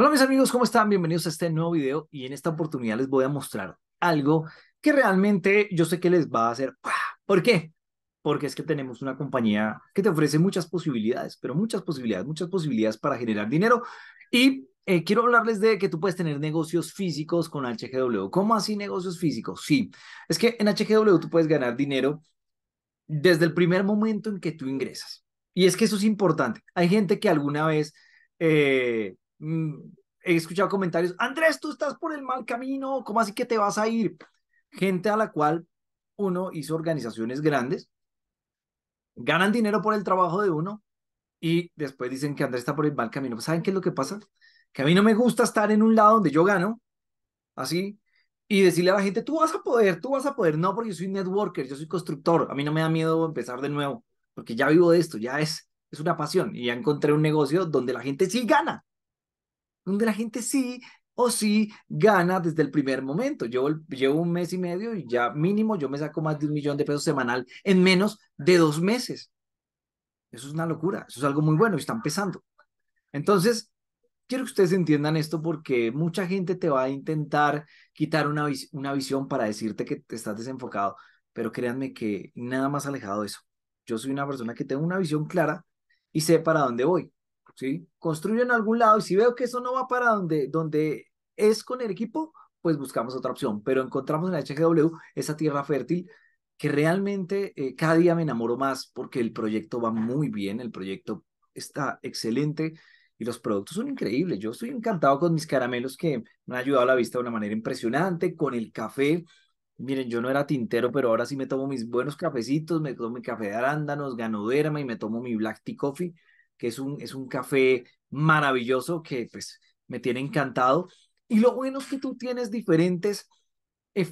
Hola mis amigos, ¿cómo están? Bienvenidos a este nuevo video y en esta oportunidad les voy a mostrar algo que realmente yo sé que les va a hacer ¿Por qué? Porque es que tenemos una compañía que te ofrece muchas posibilidades, pero muchas posibilidades, muchas posibilidades para generar dinero y eh, quiero hablarles de que tú puedes tener negocios físicos con HGW. ¿Cómo así negocios físicos? Sí, es que en HGW tú puedes ganar dinero desde el primer momento en que tú ingresas. Y es que eso es importante. Hay gente que alguna vez... Eh, Mm, he escuchado comentarios, Andrés, tú estás por el mal camino, ¿cómo así que te vas a ir? Gente a la cual uno hizo organizaciones grandes, ganan dinero por el trabajo de uno y después dicen que Andrés está por el mal camino. Pues, ¿Saben qué es lo que pasa? Que a mí no me gusta estar en un lado donde yo gano, así, y decirle a la gente, tú vas a poder, tú vas a poder. No, porque yo soy networker, yo soy constructor, a mí no me da miedo empezar de nuevo, porque ya vivo de esto, ya es, es una pasión y ya encontré un negocio donde la gente sí gana donde la gente sí o sí gana desde el primer momento. Yo llevo un mes y medio y ya mínimo yo me saco más de un millón de pesos semanal en menos de dos meses. Eso es una locura, eso es algo muy bueno y está empezando. Entonces, quiero que ustedes entiendan esto porque mucha gente te va a intentar quitar una, una visión para decirte que te estás desenfocado, pero créanme que nada más alejado de eso. Yo soy una persona que tengo una visión clara y sé para dónde voy. ¿sí? Construyo en algún lado y si veo que eso no va para donde, donde es con el equipo, pues buscamos otra opción. Pero encontramos en la HGW esa tierra fértil que realmente eh, cada día me enamoro más porque el proyecto va muy bien, el proyecto está excelente y los productos son increíbles. Yo estoy encantado con mis caramelos que me han ayudado a la vista de una manera impresionante, con el café. Miren, yo no era tintero, pero ahora sí me tomo mis buenos cafecitos, me tomo mi café de arándanos, ganoderma y me tomo mi black tea coffee que es un, es un café maravilloso que pues me tiene encantado. Y lo bueno es que tú tienes diferentes eh,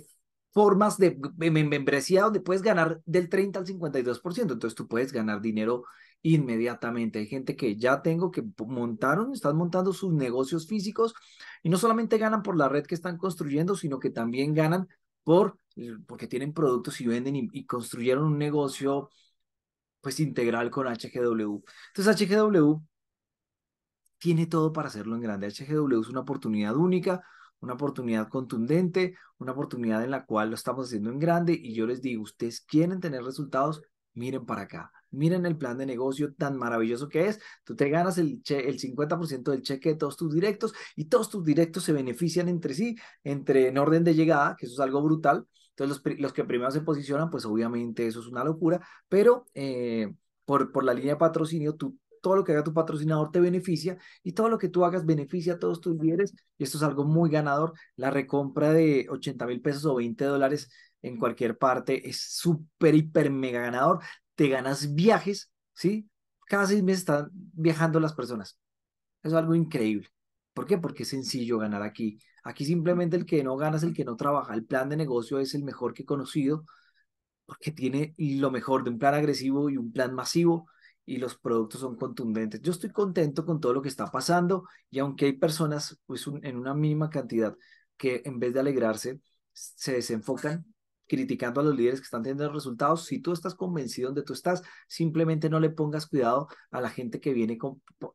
formas de membresía donde puedes ganar del 30 al 52%. Entonces tú puedes ganar dinero inmediatamente. Hay gente que ya tengo que montaron, están montando sus negocios físicos y no solamente ganan por la red que están construyendo, sino que también ganan por porque tienen productos y venden y construyeron un negocio pues integral con HGW. Entonces HGW tiene todo para hacerlo en grande. HGW es una oportunidad única, una oportunidad contundente, una oportunidad en la cual lo estamos haciendo en grande y yo les digo, ustedes quieren tener resultados, miren para acá. Miren el plan de negocio tan maravilloso que es. Tú te ganas el, el 50% del cheque de todos tus directos y todos tus directos se benefician entre sí, entre en orden de llegada, que eso es algo brutal, entonces, los, que primero se posicionan, pues obviamente eso es una locura, pero eh, por, la línea de patrocinio, tú, todo lo que haga tu patrocinador te beneficia y todo lo que tú hagas beneficia a todos tus líderes y esto es algo muy ganador. La recompra de 80 mil pesos o 20 dólares en cualquier parte es súper, hiper, mega ganador. Te ganas viajes, ¿sí? Cada seis meses están viajando las personas. Eso es algo increíble. ¿Por qué? Porque es sencillo ganar aquí Aquí simplemente el que no gana es el que no trabaja. El plan de negocio es el mejor que he conocido porque tiene lo mejor de un plan agresivo y un plan masivo y los productos son contundentes. Yo estoy contento con todo lo que está pasando y aunque hay personas pues en una mínima cantidad que en vez de alegrarse se desenfocan, criticando a los líderes que están teniendo resultados. Si tú estás convencido donde tú estás, simplemente no le pongas cuidado a la gente que viene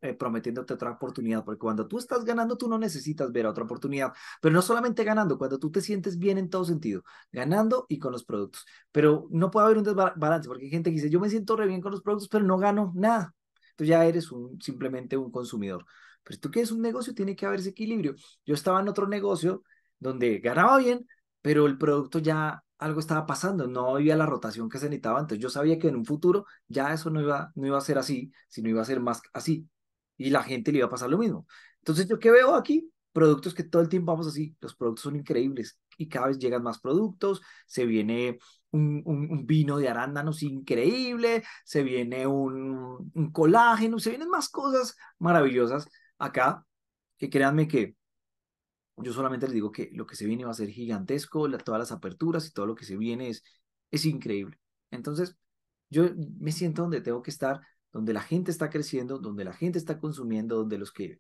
eh, prometiéndote otra oportunidad, porque cuando tú estás ganando, tú no necesitas ver otra oportunidad, pero no solamente ganando, cuando tú te sientes bien en todo sentido, ganando y con los productos. Pero no puede haber un desbalance, porque hay gente que dice, yo me siento re bien con los productos, pero no gano nada. tú ya eres un, simplemente un consumidor. Pero tú que un negocio, tiene que haber ese equilibrio. Yo estaba en otro negocio donde ganaba bien, pero el producto ya algo estaba pasando, no había la rotación que se necesitaba, entonces yo sabía que en un futuro ya eso no iba, no iba a ser así, sino iba a ser más así, y la gente le iba a pasar lo mismo. Entonces, ¿yo qué veo aquí? Productos que todo el tiempo vamos así, los productos son increíbles y cada vez llegan más productos, se viene un, vino de arándanos increíble, se viene un, un colágeno, se vienen más cosas maravillosas acá, que créanme que yo solamente les digo que lo que se viene va a ser gigantesco, todas las aperturas y todo lo que se viene es, es increíble. Entonces, yo me siento donde tengo que estar, donde la gente está creciendo, donde la gente está consumiendo, donde los que,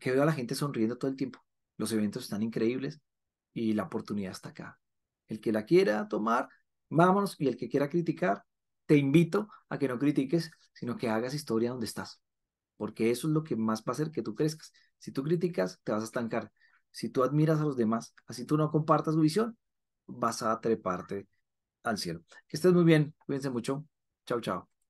que veo a la gente sonriendo todo el tiempo. Los eventos están increíbles y la oportunidad está acá. El que la quiera tomar, vámonos, y el que quiera criticar, te invito a que no critiques, sino que hagas historia donde estás, porque eso es lo que más va a hacer que tú crezcas. Si tú criticas, te vas a estancar. Si tú admiras a los demás, así tú no compartas tu visión, vas a treparte al cielo. Que estés muy bien, cuídense mucho. Chao, chao.